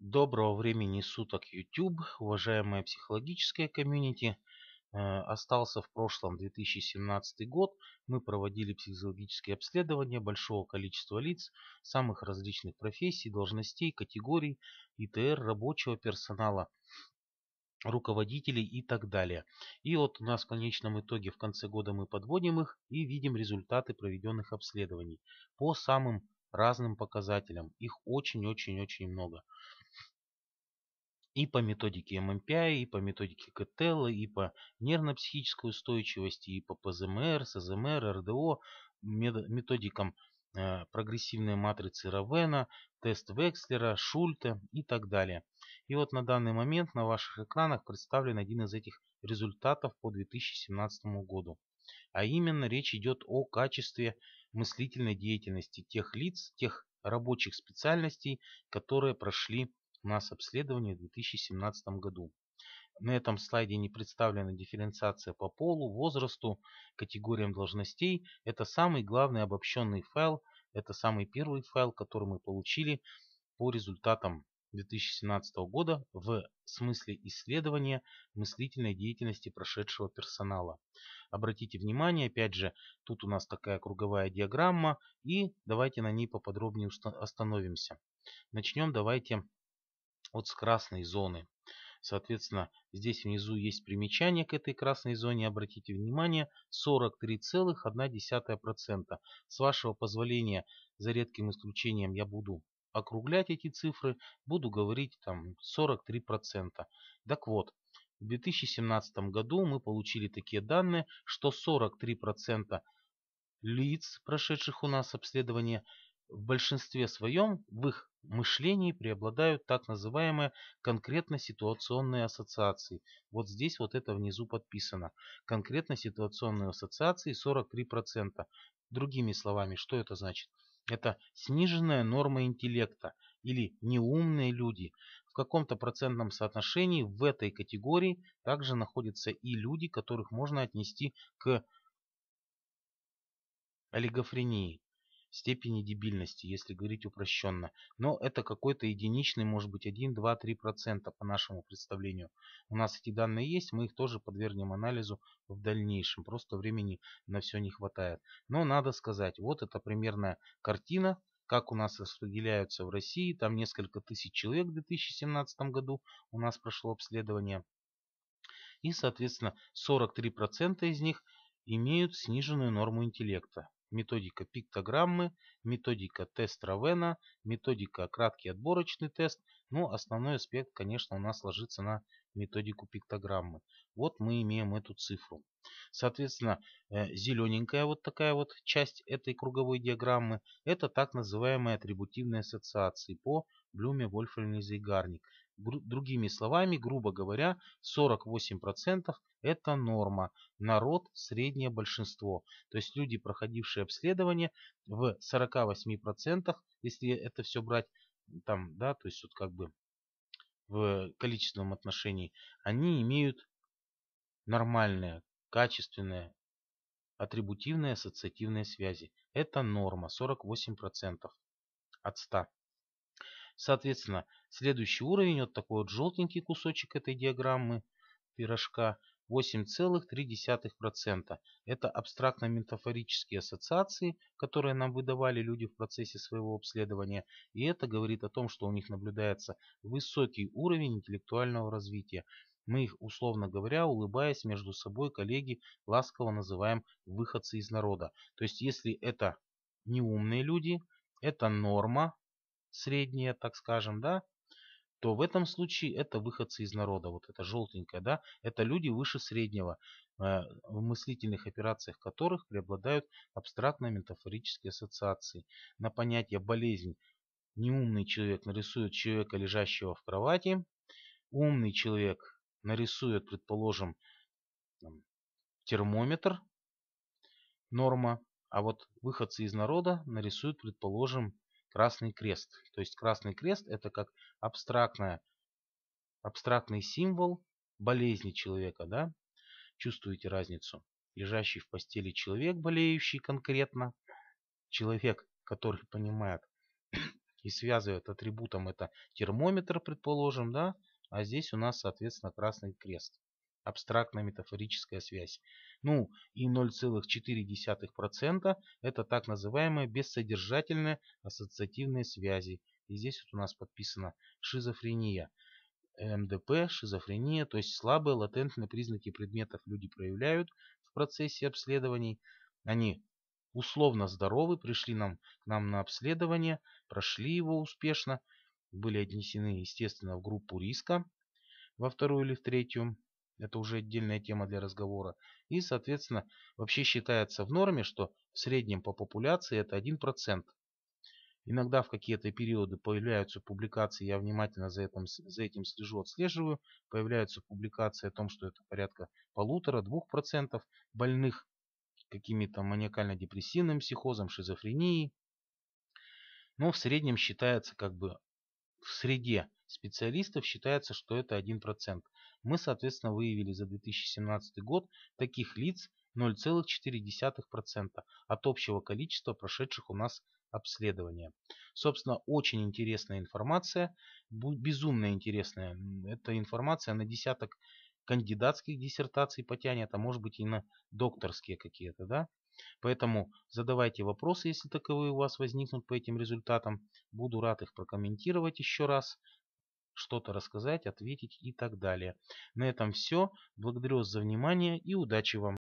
Доброго времени суток, YouTube, уважаемая психологическая комьюнити. Э, остался в прошлом 2017 год. Мы проводили психологические обследования большого количества лиц самых различных профессий, должностей, категорий, ИТР, рабочего персонала руководителей и так далее. И вот у нас в конечном итоге в конце года мы подводим их и видим результаты проведенных обследований по самым разным показателям. Их очень-очень-очень много и по методике ММПИ, и по методике КТЛ, и по нервно-психической устойчивости, и по ПЗМР, СЗМР, РДО, методикам э, прогрессивной матрицы Равена, тест Векслера, Шульта и так далее. И вот на данный момент на ваших экранах представлен один из этих результатов по 2017 году. А именно речь идет о качестве мыслительной деятельности тех лиц, тех рабочих специальностей, которые прошли нас обследование в 2017 году. На этом слайде не представлена дифференциация по полу, возрасту, категориям должностей. Это самый главный обобщенный файл, это самый первый файл, который мы получили по результатам 2017 года в смысле исследования мыслительной деятельности прошедшего персонала. Обратите внимание, опять же, тут у нас такая круговая диаграмма, и давайте на ней поподробнее остановимся. Начнем давайте вот с красной зоны. Соответственно, здесь внизу есть примечание к этой красной зоне. Обратите внимание, 43,1%. С вашего позволения, за редким исключением, я буду округлять эти цифры. Буду говорить там 43%. Так вот, в 2017 году мы получили такие данные, что 43% лиц, прошедших у нас обследование, в большинстве своем, в их мышлении преобладают так называемые конкретно-ситуационные ассоциации. Вот здесь вот это внизу подписано. Конкретно-ситуационные ассоциации 43%. Другими словами, что это значит? Это сниженная норма интеллекта или неумные люди. В каком-то процентном соотношении в этой категории также находятся и люди, которых можно отнести к олигофрении степени дебильности, если говорить упрощенно. Но это какой-то единичный, может быть 1, 2, 3 процента по нашему представлению. У нас эти данные есть, мы их тоже подвергнем анализу в дальнейшем. Просто времени на все не хватает. Но надо сказать, вот это примерная картина, как у нас распределяются в России. Там несколько тысяч человек в 2017 году у нас прошло обследование. И, соответственно, 43% из них имеют сниженную норму интеллекта методика пиктограммы, методика тест Равена, методика краткий отборочный тест. Но ну, основной аспект, конечно, у нас ложится на методику пиктограммы. Вот мы имеем эту цифру. Соответственно, э, зелененькая вот такая вот часть этой круговой диаграммы, это так называемые атрибутивные ассоциации по Блюме, Вольфельмизе и Гарник. Другими словами, грубо говоря, 48% это норма. Народ – среднее большинство. То есть люди, проходившие обследование, в 48%, если это все брать там, да, то есть вот как бы в количественном отношении, они имеют нормальное, качественное, атрибутивные ассоциативные связи. Это норма 48% от 100. Соответственно, следующий уровень, вот такой вот желтенький кусочек этой диаграммы пирожка, 8,3%. Это абстрактно-метафорические ассоциации, которые нам выдавали люди в процессе своего обследования. И это говорит о том, что у них наблюдается высокий уровень интеллектуального развития. Мы их, условно говоря, улыбаясь между собой, коллеги, ласково называем выходцы из народа. То есть, если это неумные люди, это норма, средние, так скажем, да, то в этом случае это выходцы из народа, вот это желтенькое, да, это люди выше среднего, э, в мыслительных операциях которых преобладают абстрактно-метафорические ассоциации. На понятие «болезнь» неумный человек нарисует человека, лежащего в кровати, умный человек нарисует, предположим, термометр, норма, а вот выходцы из народа нарисуют, предположим, Красный крест. То есть Красный крест это как абстрактная, абстрактный символ болезни человека. Да? Чувствуете разницу? Лежащий в постели человек, болеющий конкретно, человек, который понимает и связывает атрибутом это термометр, предположим, да, а здесь у нас, соответственно, красный крест. абстрактная метафорическая связь. Ну и 0,4% это так называемые бессодержательные ассоциативные связи. И здесь вот у нас подписано шизофрения. МДП, шизофрения, то есть слабые латентные признаки предметов люди проявляют в процессе обследований. Они условно здоровы, пришли нам, к нам на обследование, прошли его успешно, были отнесены, естественно, в группу риска, во вторую или в третью это уже отдельная тема для разговора, и, соответственно, вообще считается в норме, что в среднем по популяции это 1%. Иногда в какие-то периоды появляются публикации, я внимательно за этим, за этим слежу, отслеживаю, появляются публикации о том, что это порядка полутора-двух процентов больных какими-то маниакально-депрессивным психозом, шизофренией. Но в среднем считается как бы в среде специалистов считается, что это 1%. Мы, соответственно, выявили за 2017 год таких лиц 0,4% от общего количества прошедших у нас обследования. Собственно, очень интересная информация, безумно интересная. Эта информация на десяток кандидатских диссертаций потянет, а может быть и на докторские какие-то, да? Поэтому задавайте вопросы, если таковые у вас возникнут по этим результатам. Буду рад их прокомментировать еще раз что-то рассказать, ответить и так далее. На этом все. Благодарю вас за внимание и удачи вам!